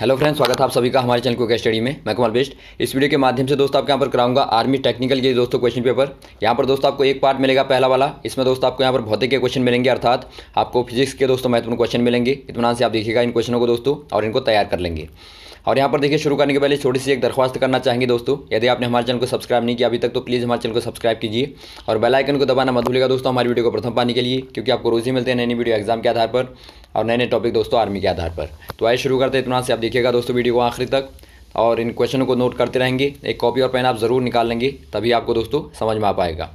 hello friends स्वागत है आप सभी का हमारे चैनल को स्टडी में मैं कुमार बेस्ट इस वीडियो के माध्यम से दोस्तों आपके यहाँ पर कराऊंगा आर्मी टेक्निकल के दोस्तों क्वेश्चन पेपर यहाँ पर दोस्तों आपको एक पार्ट मिलेगा पहला वाला इसमें दोस्तों आपको यहाँ पर भौतिक के क्वेश्चन मिलेंगे अर्थात आपको फिजिक्स के दोस्तों महत्वपूर्ण क्वेश्चन मिलेंगे इतना से आप देखिएगा इन क्वेश्चनों को दोस्तों और इनको तैयार कर लेंगे और यहाँ पर देखिए शुरू करने के पहले छोटी सी एक दरख्वास्त करना चाहेंगे दोस्तों यदि आपने हमारे चैनल को सब्सक्राइब नहीं किया अभी तक तो प्लीज़ हमारे चैनल को सब्सक्राइब कीजिए और बेलाइकन को दबाना मत भूलिएगा दोस्तों हमारी वीडियो को प्रथम पाने के लिए क्योंकि आपको रोज़ ही मिलते हैं नई नई वीडियो एग्जाम के आधार पर और नए नए टॉपिक दोस्तों आर्मी के आधार पर तो आइए शुरू करते हैं इतना से आप देखिएगा दोस्तों वीडियो को आखिरी तक और इन क्वेश्चनों को नोट करते रहेंगे एक कॉपी और पेन आप ज़रूर निकाल लेंगे तभी आपको दोस्तों समझ में आ पाएगा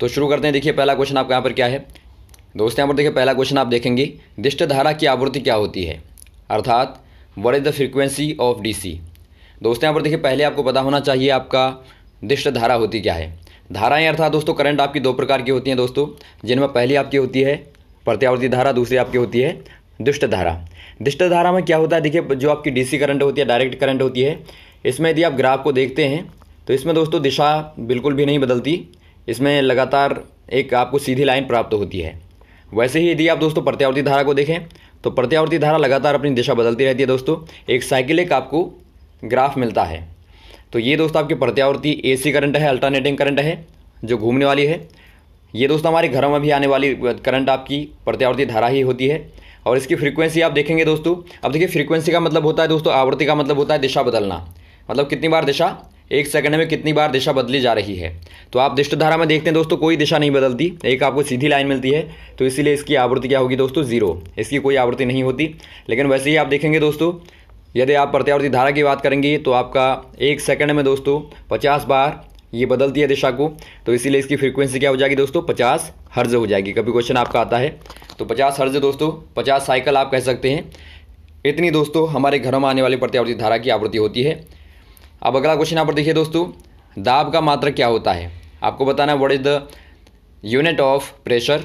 तो शुरू करते हैं देखिए पहला क्वेश्चन आपका यहाँ पर क्या है दोस्तों यहाँ पर देखिए पहला क्वेश्चन आप देखेंगे दिष्ट धारा की आवृत्ति क्या होती है अर्थात what is the frequency of DC दोस्तों यहाँ पर देखिए पहले आपको पता होना चाहिए आपका दिष्ट धारा होती क्या है धाराएं अर्थात दोस्तों करंट आपकी दो प्रकार की होती हैं दोस्तों जिनमें पहली आपकी होती है प्रत्यावर्ती धारा दूसरी आपकी होती है दुष्ट धारा दुष्ट धारा में क्या होता है देखिए जो आपकी डीसी करंट होती है डायरेक्ट करंट होती है इसमें यदि आप ग्राफ को देखते हैं तो इसमें दोस्तों दिशा बिल्कुल भी नहीं बदलती इसमें लगातार एक आपको सीधी लाइन प्राप्त होती है वैसे ही यदि आप दोस्तों प्रत्यावर्ती धारा को देखें तो प्रत्यावर्ती धारा लगातार अपनी दिशा बदलती रहती है दोस्तों एक साइकिल एक आपको ग्राफ मिलता है तो ये दोस्तों आपकी प्रत्यावर्ती एसी करंट है अल्टरनेटिंग करंट है जो घूमने वाली है ये दोस्तों हमारे घरों में भी आने वाली करंट आपकी प्रत्यावर्ती धारा ही होती है और इसकी फ्रीक्वेंसी आप देखेंगे दोस्तों अब देखिए फ्रीक्वेंसी का मतलब होता है दोस्तों आवृत्ति का मतलब होता है दिशा बदलना मतलब कितनी बार दिशा एक सेकंड में कितनी बार दिशा बदली जा रही है तो आप दिष्ट धारा में देखते हैं दोस्तों कोई दिशा नहीं बदलती एक आपको सीधी लाइन मिलती है तो इसीलिए इसकी आवृत्ति क्या होगी दोस्तों जीरो इसकी कोई आवृत्ति नहीं होती लेकिन वैसे ही आप देखेंगे दोस्तों यदि आप प्रत्यावर्ती धारा की बात करेंगे तो आपका एक सेकंड में दोस्तों पचास बार ये बदलती है दिशा को तो इसीलिए इसकी फ्रीक्वेंसी क्या हो जाएगी दोस्तों पचास हर्ज हो जाएगी कभी क्वेश्चन आपका आता है तो पचास हर्ज दोस्तों पचास साइकिल आप कह सकते हैं इतनी दोस्तों हमारे घरों में आने वाली प्रत्यावर्ती धारा की आवृत्ति होती है अब अगला क्वेश्चन यहाँ पर देखिए दोस्तों दाब का मात्र क्या होता है आपको बताना है what is the unit of pressure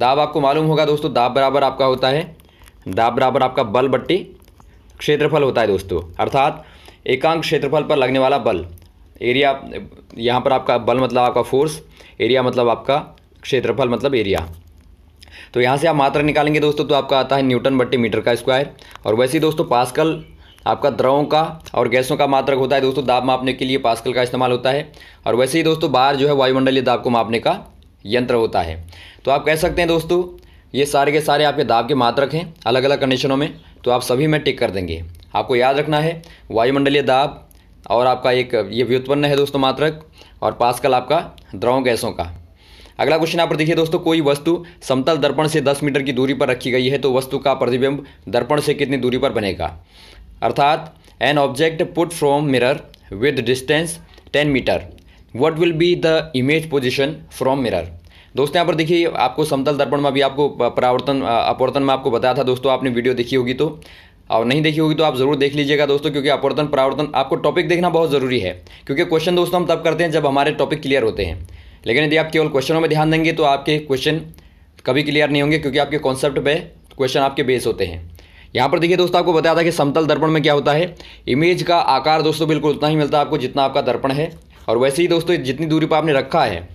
दाब आपको मालूम होगा दोस्तों दाब बराबर आपका होता है दाब बराबर आपका बल बट्टी क्षेत्रफल होता है दोस्तों अर्थात एकांक क्षेत्रफल पर लगने वाला बल एरिया यहाँ पर आपका बल मतलब आपका फोर्स एरिया मतलब आपका क्षेत्रफल मतलब एरिया तो यहाँ से आप मात्रा निकालेंगे दोस्तों तो आपका आता है न्यूटन बट्टी मीटर का स्क्वायर और वैसे ही दोस्तों पास्कल आपका द्रवों का और गैसों का मात्रक होता है दोस्तों दाब मापने के लिए पास्कल का इस्तेमाल होता है और वैसे ही दोस्तों बाहर जो है वायुमंडलीय दाब को मापने का यंत्र होता है तो आप कह सकते हैं दोस्तों ये सारे के सारे आपके दाब के मात्रक हैं अलग अलग कंडीशनों में तो आप सभी में टिक कर देंगे आपको याद रखना है वायुमंडलीय दाब और आपका एक ये व्युत्पन्न है दोस्तों मात्रक और पास्कल आपका द्रवों गैसों का अगला क्वेश्चन आप देखिए दोस्तों कोई वस्तु समतल दर्पण से 10 मीटर की दूरी पर रखी गई है तो वस्तु का प्रतिबिंब दर्पण से कितनी दूरी पर बनेगा अर्थात an object put from mirror with distance ten metre what will be the image position from mirror दोस्तों यहाँ पर देखिए आपको समतल दर्पण में भी आपको परावर्तन अपवर्तन में आपको बताया था दोस्तों आपने वीडियो देखी होगी तो और नहीं देखी होगी तो आप ज़रूर देख लीजिएगा दोस्तों क्योंकि अपवर्तन परावर्तन आपको टॉपिक देखना बहुत ज़रूरी है क्योंकि क्वेश्चन दोस्तों हम तब करते हैं जब हमारे टॉपिक क्लियर होते हैं लेकिन यदि आप केवल क्वेश्चनों में ध्यान देंगे तो आपके क्वेश्चन कभी क्लियर नहीं होंगे क्योंकि आपके कॉन्सेप्ट क्वेश्चन आपके बेस होते हैं यहाँ पर देखिए दोस्तों आपको बताया था कि समतल दर्पण में क्या होता है इमेज का आकार दोस्तों बिल्कुल उतना ही मिलता है आपको जितना आपका दर्पण है और वैसे ही दोस्तों जितनी दूरी पर आपने रखा है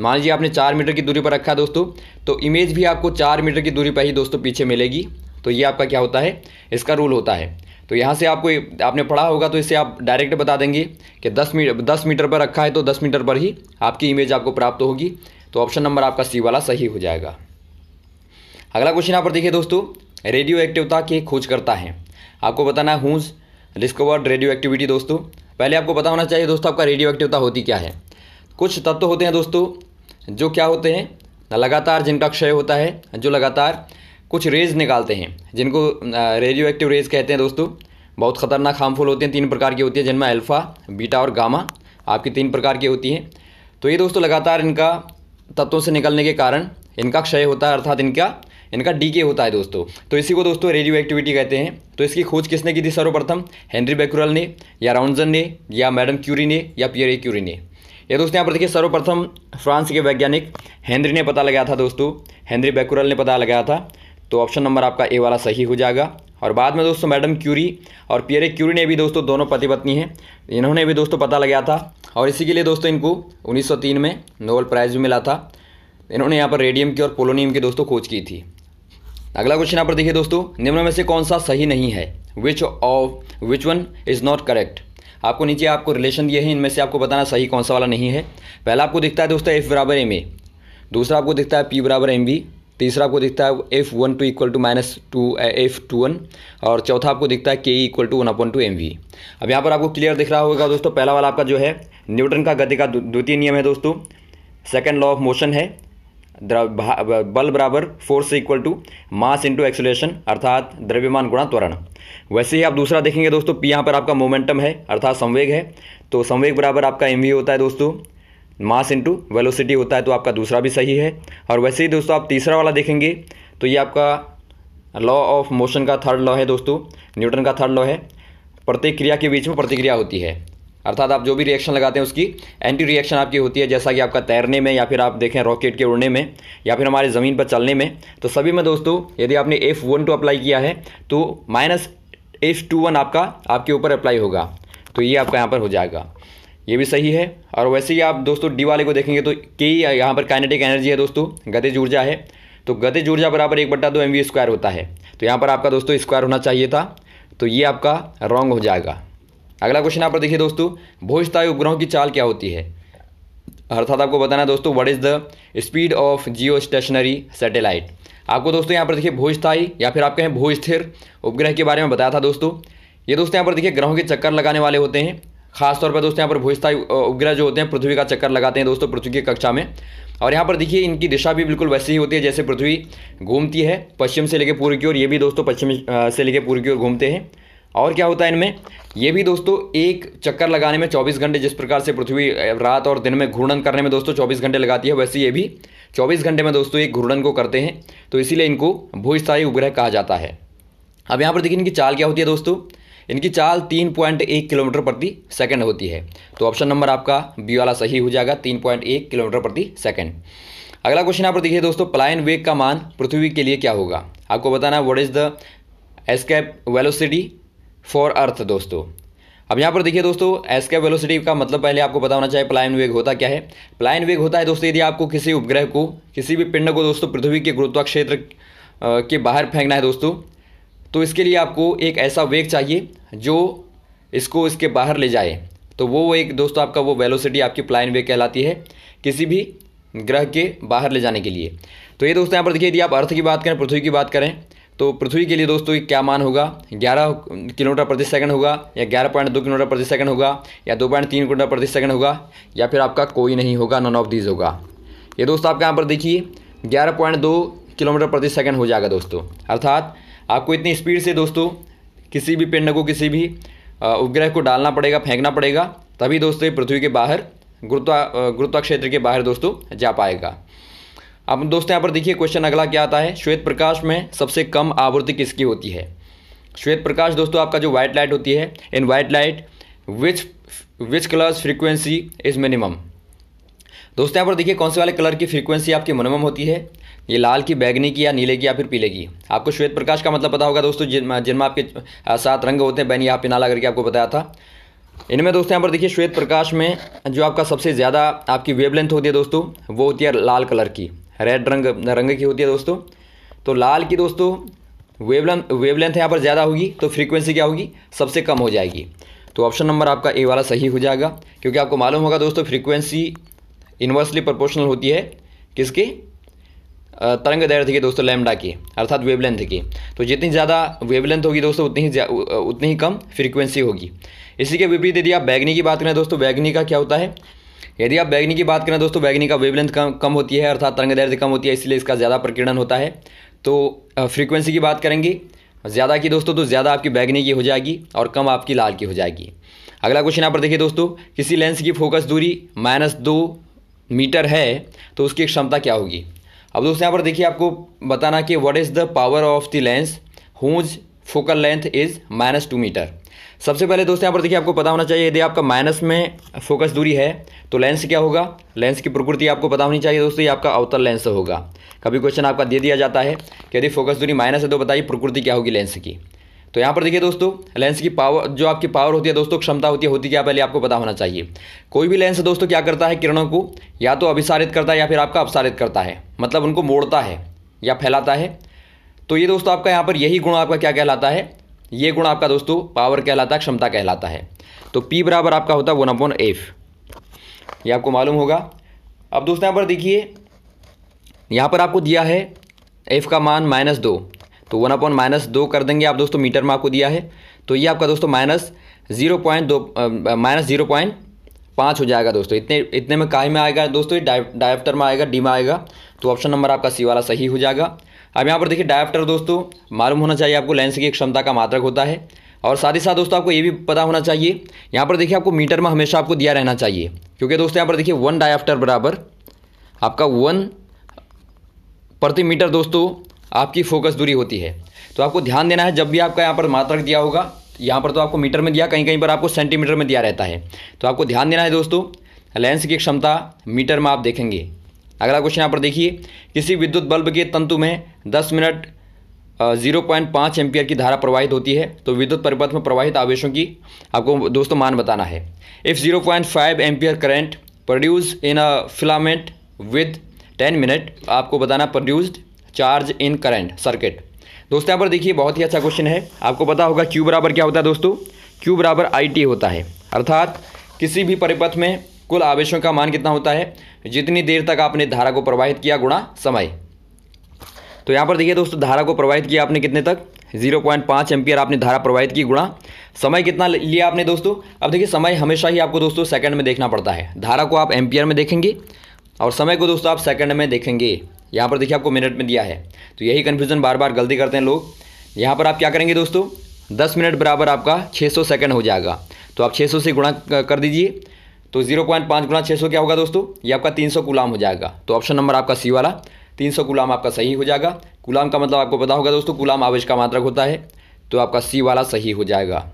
मान लीजिए आपने चार मीटर की दूरी पर रखा है दोस्तों तो इमेज भी आपको चार मीटर की दूरी पर ही दोस्तों पीछे मिलेगी तो ये आपका क्या होता है इसका रूल होता है तो यहाँ से आपको आपने पढ़ा होगा तो इसे आप डायरेक्ट बता देंगे कि दस मीटर दस मीटर पर रखा है तो दस मीटर पर ही आपकी इमेज आपको प्राप्त होगी तो ऑप्शन नंबर आपका सी वाला सही हो जाएगा अगला क्वेश्चन यहाँ पर देखिए दोस्तों रेडियो एक्टिवता की खोज करता है आपको बताना है हूज डिस्कवर्ड रेडियो एक्टिविटी दोस्तों पहले आपको पता होना चाहिए दोस्तों आपका रेडियो एक्टिवता होती क्या है कुछ तत्व होते हैं दोस्तों जो क्या होते हैं लगातार जिनका क्षय होता है जो लगातार कुछ रेज निकालते हैं जिनको रेडियो एक्टिव रेज कहते हैं दोस्तों बहुत खतरनाक हार्मफुल होते हैं तीन प्रकार की होती है जिनमें अल्फ़ा बीटा और गामा आपकी तीन प्रकार की होती हैं तो ये दोस्तों लगातार इनका तत्वों से निकलने के कारण इनका क्षय होता है अर्थात इनका इनका डीके होता है दोस्तों तो इसी को दोस्तों रेडियो एक्टिविटी कहते हैं तो इसकी खोज किसने की थी सर्वप्रथम हेनरी बेकुरल ने या राउंडजन ने या मैडम क्यूरी ने या पियरे क्यूरी ने ये दोस्तों यहाँ पर देखिए सर्वप्रथम फ्रांस के वैज्ञानिक हेनरी ने पता लगाया था दोस्तों हेनरी बेकुरल ने पता लगाया था तो ऑप्शन नंबर आपका ए वाला सही हो जाएगा और बाद में दोस्तों मैडम क्यूरी और पियरे क्यूरी ने भी दोस्तों दोनों पति पत्नी हैं इन्होंने भी दोस्तों पता लगाया था और इसी के लिए दोस्तों इनको 1903 में नोबल प्राइज़ भी मिला था इन्होंने यहाँ पर रेडियम की और पोलोनियम की दोस्तों खोज की थी अगला क्वेश्चन यहाँ पर देखिए दोस्तों निम्न में से कौन सा सही नहीं है which of which one is not correct आपको नीचे आपको रिलेशन दिए हैं इनमें से आपको बताना सही कौन सा वाला नहीं है पहला आपको दिखता है दोस्तों एफ बराबर एम ए दूसरा आपको दिखता है पी बराबर एम बी तीसरा आपको दिखता है F one two equal to minus two F two one और चौथा आपको दिखता है K E equal to one upon two M V अब यहाँ पर आपको क्लियर दिख रहा होगा दोस्तों पहला वाला आपका जो है न्यूटन का गति का द्वितीय नियम है दोस्तों सेकेंड लॉ ऑफ मोशन है बल बराबर force equal to mass into acceleration अर्थात द्रव्यमान गुणा त्वरण वैसे ही आप दूसरा देखेंगे दोस्तों पी यहाँ पर आपका मोमेंटम है अर्थात संवेग है तो संवेग बराबर आपका एम होता है दोस्तों मास इंटू वेलोसिटी होता है तो आपका दूसरा भी सही है और वैसे ही दोस्तों आप तीसरा वाला देखेंगे तो ये आपका लॉ ऑफ मोशन का थर्ड लॉ है दोस्तों न्यूटन का थर्ड लॉ है प्रत्येक क्रिया के बीच में प्रतिक्रिया होती है अर्थात आप जो भी रिएक्शन लगाते हैं उसकी एंटी रिएक्शन आपकी होती है जैसा कि आपका तैरने में या फिर आप देखें रॉकेट के उड़ने में या फिर हमारे ज़मीन पर चलने में तो सभी में दोस्तों यदि आपने एफ़ वन टू अप्लाई किया है तो माइनस एफ टू वन आपका आपके ऊपर अप्लाई होगा तो ये आपका यहाँ पर हो जाएगा ये भी सही है और वैसे ही आप दोस्तों डी वाले को देखेंगे तो के यहाँ पर काइनेटिक एनर्जी है दोस्तों गतिज ऊर्जा है तो गतिज ऊर्जा बराबर एक बट्टा दो एम स्क्वायर होता है तो यहाँ पर आपका दोस्तों स्क्वायर होना चाहिए था तो ये आपका रॉन्ग हो जाएगा अगला क्वेश्चन आप देखिए दोस्तों भोजताय उपग्रहों की चाल क्या होती है अर्थात आपको बताना है दोस्तों what is the speed of geostationary satellite आपको दोस्तों यहाँ पर देखिए भोजताई या फिर आप कहें भोज स्थिर उपग्रह के बारे में बताया था दोस्तों ये दोस्तों यहाँ पर देखिए ग्रहों के चक्कर लगाने वाले होते हैं खासतौर पर दोस्तों यहाँ पर भूजस्थायी उपग्रह जो होते हैं पृथ्वी का चक्कर लगाते हैं दोस्तों पृथ्वी की कक्षा में और यहाँ पर देखिए इनकी दिशा भी बिल्कुल वैसी ही होती है जैसे पृथ्वी घूमती है पश्चिम से लेकर पूर्व की ओर ये भी दोस्तों पश्चिम से लेकर पूर्व की ओर घूमते हैं और क्या होता है इनमें ये भी दोस्तों एक चक्कर लगाने में 24 घंटे जिस प्रकार से पृथ्वी रात और दिन में घूर्णन करने में दोस्तों 24 घंटे लगाती है वैसे ये भी 24 घंटे में दोस्तों एक घूर्णन को करते हैं तो इसीलिए इनको भूस्थायी उपग्रह कहा जाता है अब यहाँ पर देखिए इनकी चाल क्या होती है दोस्तों इनकी चाल तीन पॉइंट एक किलोमीटर प्रति सेकेंड होती है तो ऑप्शन नंबर आपका बी वाला सही हो जाएगा तीन पॉइंट एक किलोमीटर प्रति सेकेंड अगला क्वेश्चन यहाँ पर देखिए दोस्तों प्लायन वेग का मान पृथ्वी के लिए क्या होगा आपको बताना what is the escape velocity for earth दोस्तों अब यहाँ पर देखिए दोस्तों एस्केप वेलोसिटी का मतलब पहले आपको बताना होना चाहिए प्लाइन वेग होता क्या है प्लाइन वेग होता है दोस्तों यदि आपको किसी उपग्रह को किसी भी पिंड को दोस्तों पृथ्वी के गुरुत्वा क्षेत्र के बाहर फेंकना है दोस्तों तो इसके लिए आपको एक ऐसा वेग चाहिए जो इसको इसके बाहर ले जाए तो वो एक दोस्तों आपका वो वेलोसिटी आपकी प्लाइन वेग कहलाती है किसी भी ग्रह के बाहर ले जाने के लिए तो ये दोस्तों यहाँ पर देखिए यदि आप अर्थ की बात करें पृथ्वी की बात करें तो पृथ्वी के लिए दोस्तों क्या मान होगा 11 किलोमीटर प्रति सेकंड होगा या ग्यारह पॉइंट दो किलोमीटर प्रति सेकंड होगा या दो पॉइंट तीन किलोमीटर प्रति सेकंड होगा या फिर आपका कोई नहीं होगा नॉन ऑफ दीज होगा ये दोस्तों आपके यहाँ पर देखिए ग्यारह पॉइंट दो किलोमीटर प्रति सेकंड हो जाएगा दोस्तों अर्थात आपको इतनी स्पीड से दोस्तों किसी भी पिंड को किसी भी उपग्रह को डालना पड़ेगा फेंकना पड़ेगा तभी दोस्तों पृथ्वी के बाहर गुरुत्वा गुरुत्वा क्षेत्र के बाहर दोस्तों जा पाएगा अब दोस्तों यहाँ पर देखिए क्वेश्चन अगला क्या आता है श्वेत प्रकाश में सबसे कम आवृत्ति किसकी होती है श्वेत प्रकाश दोस्तों आपका जो व्हाइट लाइट होती है in white light which which colours frequency is minimum दोस्तों यहाँ पर देखिए कौन से वाले कलर की फ्रीक्वेंसी आपकी मिनिमम होती है ये लाल की बैगनी की या नीले की या फिर पीले की आपको श्वेत प्रकाश का मतलब पता होगा दोस्तों जिन जिनमें आपके सात रंग होते हैं बैनी या पिनाला करके आपको बताया था इनमें दोस्तों यहाँ पर देखिए श्वेत प्रकाश में जो आपका सबसे ज़्यादा आपकी वेवलेंथ होती है दोस्तों वो होती है लाल कलर की रेड रंग रंग की होती है दोस्तों तो लाल की दोस्तों वेवलेंथ वेवलेंथ यहाँ पर ज़्यादा होगी तो फ्रीक्वेंसी क्या होगी सबसे कम हो जाएगी तो ऑप्शन नंबर आपका ए वाला सही हो जाएगा क्योंकि आपको मालूम होगा दोस्तों फ्रीक्वेंसी इन्वर्सली प्रोपोर्शनल होती है किसके तरंग दैर्ध्य के दोस्तों लैमडा के अर्थात वेवलेंथ के तो जितनी ज़्यादा वेवलेंथ होगी दोस्तों उतनी ही उतनी ही कम फ्रीक्वेंसी होगी इसी के विपरीत यदि आप बैगनी की बात करें दोस्तों बैगनी का क्या होता है यदि आप बैगनी की बात करें दोस्तों बैगनी का वेवलेंथ कम कम होती है अर्थात तरंग दैर्ध्य कम होती है इसलिए इसका ज़्यादा प्रकीर्णन होता है तो फ्रीक्वेंसी की बात करेंगे ज़्यादा की दोस्तों तो ज़्यादा आपकी बैगनी की हो जाएगी और कम आपकी लाल की हो जाएगी अगला क्वेश्चन यहाँ पर देखिए दोस्तों किसी लेंस की फोकस दूरी माइनस दो मीटर है तो उसकी क्षमता क्या होगी अब दोस्तों यहाँ पर देखिए आपको बताना कि what is the power of the lens whose focal length is minus two metre सबसे पहले दोस्तों यहाँ पर देखिए आपको पता होना चाहिए यदि आपका माइनस में फोकस दूरी है तो लेंस क्या होगा लेंस की प्रकृति आपको पता होनी चाहिए दोस्तों ये आपका अवतल लेंस होगा कभी क्वेश्चन आपका दे दिया जाता है कि यदि फोकस दूरी माइनस है तो बताइए प्रकृति क्या होगी लेंस की तो यहाँ पर देखिए दोस्तों लेंस की पावर जो आपकी पावर होती है दोस्तों क्षमता होती है होती क्या पहले आपको पता होना चाहिए कोई भी लेंस दोस्तों क्या करता है किरणों को या तो अभिसारित करता है या फिर आपका अपसारित करता है मतलब उनको मोड़ता है या फैलाता है तो ये दोस्तों आपका यहाँ पर यही गुण आपका क्या कहलाता है ये गुण आपका दोस्तों पावर कहलाता है क्षमता कहलाता है तो पी बराबर आपका होता है वन अपॉन एफ ये आपको मालूम होगा अब दोस्तों यहाँ पर देखिए यहाँ पर आपको दिया है एफ का मान माइनस दो तो वन अपॉन माइनस दो कर देंगे आप दोस्तों मीटर में आपको दिया है तो ये आपका दोस्तों माइनस जीरो पॉइंट दो माइनस जीरो पॉइंट पाँच हो जाएगा दोस्तों इतने इतने में काय में आएगा दोस्तों डाइफ्टर में आएगा डी में आएगा तो ऑप्शन नंबर आपका सी वाला सही हो जाएगा अब यहाँ पर देखिए डायोप्टर दोस्तों मालूम होना चाहिए आपको लेंस की क्षमता का मात्रक होता है और साथ ही साथ दोस्तों आपको ये भी पता होना चाहिए यहाँ पर देखिए आपको मीटर में हमेशा आपको दिया रहना चाहिए क्योंकि दोस्तों यहाँ पर देखिए वन डायफ्टर बराबर आपका वन प्रति मीटर दोस्तों आपकी फोकस दूरी होती है तो आपको ध्यान देना है जब भी आपका यहाँ पर मात्रक दिया होगा यहाँ पर तो आपको मीटर में दिया कहीं कहीं पर आपको सेंटीमीटर में दिया रहता है तो आपको ध्यान देना है दोस्तों लेंस की क्षमता मीटर में आप देखेंगे अगला क्वेश्चन यहाँ पर देखिए किसी विद्युत बल्ब के तंतु में दस मिनट जीरो पॉइंट पाँच एम्पियर की धारा प्रवाहित होती है तो विद्युत परिपथ में प्रवाहित आवेशों की आपको दोस्तों मान बताना है if zero point five ampere current produce in a filament with ten minute आपको बताना produced charge in current circuit दोस्तों यहाँ पर देखिए बहुत ही अच्छा क्वेश्चन है आपको पता होगा क्यू बराबर क्या होता है दोस्तों क्यू बराबर आई टी होता है अर्थात किसी भी परिपथ में कुल आवेशों का मान कितना होता है जितनी देर तक आपने धारा को प्रवाहित किया गुणा समय तो यहाँ पर देखिए दोस्तों धारा को प्रवाहित किया आपने कितने तक 0.5 पॉइंट एम्पियर आपने धारा प्रवाहित की गुणा समय कितना लिया आपने दोस्तों अब देखिए समय हमेशा ही आपको दोस्तों सेकंड में देखना पड़ता है धारा को आप एम्पियर में देखेंगे और समय को दोस्तों आप सेकंड में देखेंगे यहाँ पर देखिए आपको मिनट में दिया है तो यही कन्फ्यूज़न बार बार गलती करते हैं लोग यहाँ पर आप क्या करेंगे दोस्तों दस मिनट बराबर आपका छः सौ हो जाएगा तो आप छः से गुणा कर दीजिए तो जीरो पॉइंट पाँच गुना छः सौ क्या होगा दोस्तों ये आपका तीन सौ गुलाम हो जाएगा तो ऑप्शन नंबर आपका सी वाला तीन सौ गुलाम आपका सही हो जाएगा गुलाम का मतलब आपको पता होगा दोस्तों गुलाम आवेश का मात्रक होता है तो आपका सी वाला सही हो जाएगा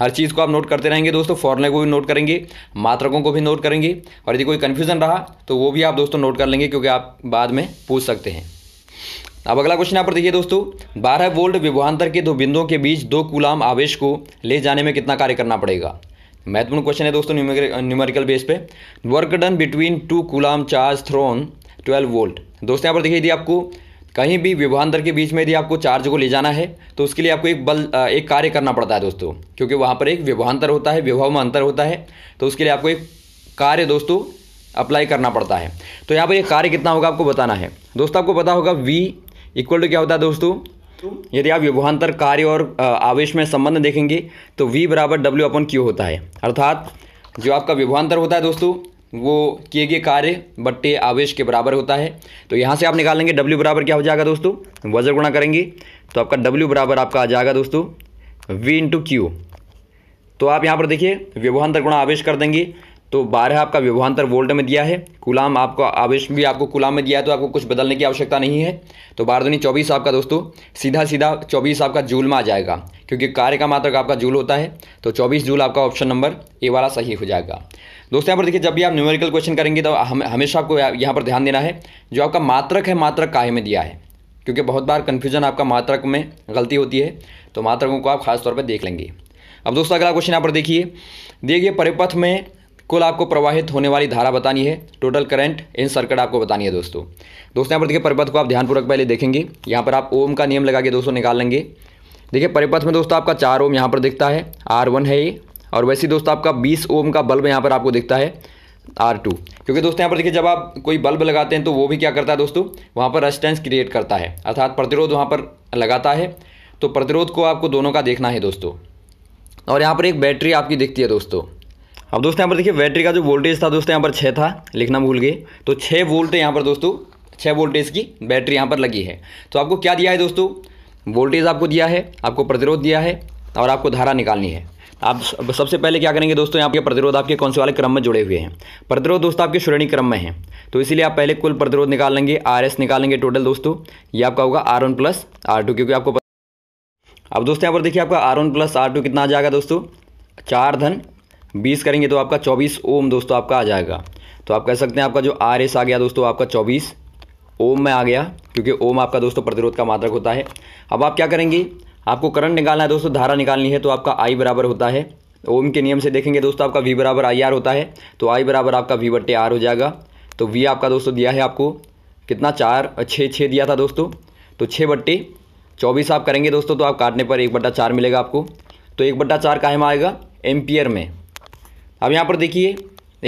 हर चीज़ को आप नोट करते रहेंगे दोस्तों फॉर्मूले को भी नोट करेंगे मात्रकों को भी नोट करेंगे और यदि कोई कन्फ्यूजन रहा तो वो भी आप दोस्तों नोट कर लेंगे क्योंकि आप बाद में पूछ सकते हैं अब अगला क्वेश्चन यहाँ पर देखिए दोस्तों बारह वोल्ट विभवान्तर के दो बिंदुओं के बीच दो गुलाम आवेश को ले जाने में कितना कार्य करना पड़ेगा महत्वपूर्ण क्वेश्चन है दोस्तों न्यूमेरिकल बेस पे work done between two coulomb charge through 12 volt दोस्तों यहाँ पर देखिए यदि आपको कहीं भी विभवांतर के बीच में यदि आपको चार्ज को ले जाना है तो उसके लिए आपको एक बल एक कार्य करना पड़ता है दोस्तों क्योंकि वहाँ पर एक विभवांतर होता है विभाव में अंतर होता है तो उसके लिए आपको एक कार्य दोस्तों अप्लाई करना पड़ता है तो यहाँ पर यह कार्य कितना होगा आपको बताना है दोस्तों आपको पता होगा वी इक्वल टू क्या होता है दोस्तों यदि आप युगान्तर कार्य और आवेश में संबंध देखेंगे तो v बराबर डब्ल्यू अपन क्यू होता है अर्थात जो आपका विभवान्तर होता है दोस्तों वो किए गए कार्य बट्टे आवेश के बराबर होता है तो यहाँ से आप निकालेंगे डब्ल्यू बराबर क्या हो जाएगा दोस्तों वज्र गुणा करेंगे तो आपका डब्ल्यू बराबर आपका आ जाएगा दोस्तों वी इंटू क्यू तो आप यहाँ पर देखिए विभवान्तर गुणा आवेश कर देंगे तो बारह आपका विभवान्तर वोल्ट में दिया है कुलाम आपका आवेश भी आपको कुलाम में दिया है तो आपको कुछ बदलने की आवश्यकता नहीं है तो बारह दूनी चौबीस आपका दोस्तों सीधा सीधा चौबीस आपका जूल में आ जाएगा क्योंकि कार्य का मात्रक आपका जूल होता है तो चौबीस जूल आपका ऑप्शन नंबर ए वाला सही हो जाएगा दोस्तों यहाँ पर देखिए जब भी आप न्यूमेरिकल क्वेश्चन करेंगे तो हम हमेशा आपको यहाँ पर ध्यान देना है जो आपका मात्रक है मात्रक काहे में दिया है क्योंकि बहुत बार कन्फ्यूजन आपका मात्रक में गलती होती है तो मात्रकों को आप खासतौर पर देख लेंगे अब दोस्तों अगला क्वेश्चन यहाँ पर देखिए देखिए परिपथ में कुल आपको प्रवाहित होने वाली धारा बतानी है टोटल करंट इन सर्किट आपको बतानी है दोस्तों दोस्तों यहाँ पर देखिए परिपथ को आप ध्यानपूर्वक पहले देखेंगे यहाँ पर आप ओम का नियम लगा के दोस्तों निकाल लेंगे देखिए परिपथ में दोस्तों आपका चार ओम यहाँ पर दिखता है आर वन है ये और वैसे दोस्तों आपका बीस ओम का बल्ब यहाँ पर आपको दिखता है आर टू क्योंकि दोस्तों यहाँ पर देखिए जब आप कोई बल्ब लगाते हैं तो वो भी क्या करता है दोस्तों वहाँ पर रेस्टेंस क्रिएट करता है अर्थात प्रतिरोध वहाँ पर लगाता है तो प्रतिरोध को आपको दोनों का देखना है दोस्तों और यहाँ पर एक बैटरी आपकी दिखती है दोस्तों अब दोस्तों यहाँ पर देखिए बैटरी का जो वोल्टेज था दोस्तों यहाँ पर छः था लिखना भूल गए तो छः वोल्ट यहाँ पर दोस्तों छः वोल्टेज की बैटरी यहाँ पर लगी है तो आपको क्या दिया है दोस्तों वोल्टेज आपको दिया है आपको प्रतिरोध दिया है और आपको धारा निकालनी है आप सबसे पहले क्या करेंगे दोस्तों यहाँ के प्रतिरोध आपके कौन से वाले क्रम में जुड़े हुए हैं प्रतिरोध दोस्तों आपके श्रेणी क्रम में हैं तो इसीलिए आप पहले कुल प्रतिरोध निकाल लेंगे आर एस निकालेंगे टोटल दोस्तों ये आपका होगा R one plus R two क्योंकि आपको अब दोस्तों यहाँ पर देखिए आपका R one plus R two कितना आ जाएगा दोस्तों चार धन बीस करेंगे तो आपका चौबीस ओम दोस्तों आपका आ जाएगा तो आप कह सकते हैं आपका जो आर एस आ गया दोस्तों आपका चौबीस ओम में आ गया क्योंकि ओम आपका दोस्तों प्रतिरोध का मात्रक होता है अब आप क्या करेंगे आपको करंट निकालना है दोस्तों धारा निकालनी है तो आपका आई बराबर होता है ओम के नियम से देखेंगे दोस्तों आपका वी बराबर आई आर होता है तो आई बराबर आपका वी बट्टे आर हो जाएगा तो वी आपका दोस्तों दिया है आपको कितना चार छः छः दिया था दोस्तों तो छः बट्टे चौबीस आप करेंगे दोस्तों तो आप काटने पर एक बट्टा चार मिलेगा आपको तो एक बट्टा चार काहे में आएगा एम्पियर में अब यहाँ पर देखिए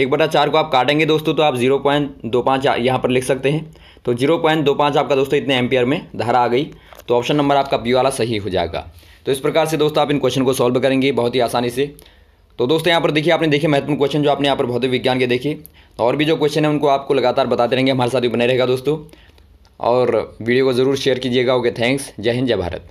एक बटा चार को आप काटेंगे दोस्तों तो आप जीरो पॉइंट दो पाँच यहाँ पर लिख सकते हैं तो जीरो पॉइंट दो पाँच आपका दोस्तों इतने एम्पियर में धारा आ गई तो ऑप्शन नंबर आपका बी वाला सही हो जाएगा तो इस प्रकार से दोस्तों आप इन क्वेश्चन को सॉल्व करेंगे बहुत ही आसानी से तो दोस्तों यहाँ पर देखिए आपने देखे महत्वपूर्ण क्वेश्चन जो आपने यहाँ पर भौतिक विज्ञान के देखे तो और भी जो क्वेश्चन है उनको आपको लगातार बताते रहेंगे हमारे साथ भी बने रहेगा दोस्तों और वीडियो को ज़रूर शेयर कीजिएगा ओके थैंक्स जय हिंद जय भारत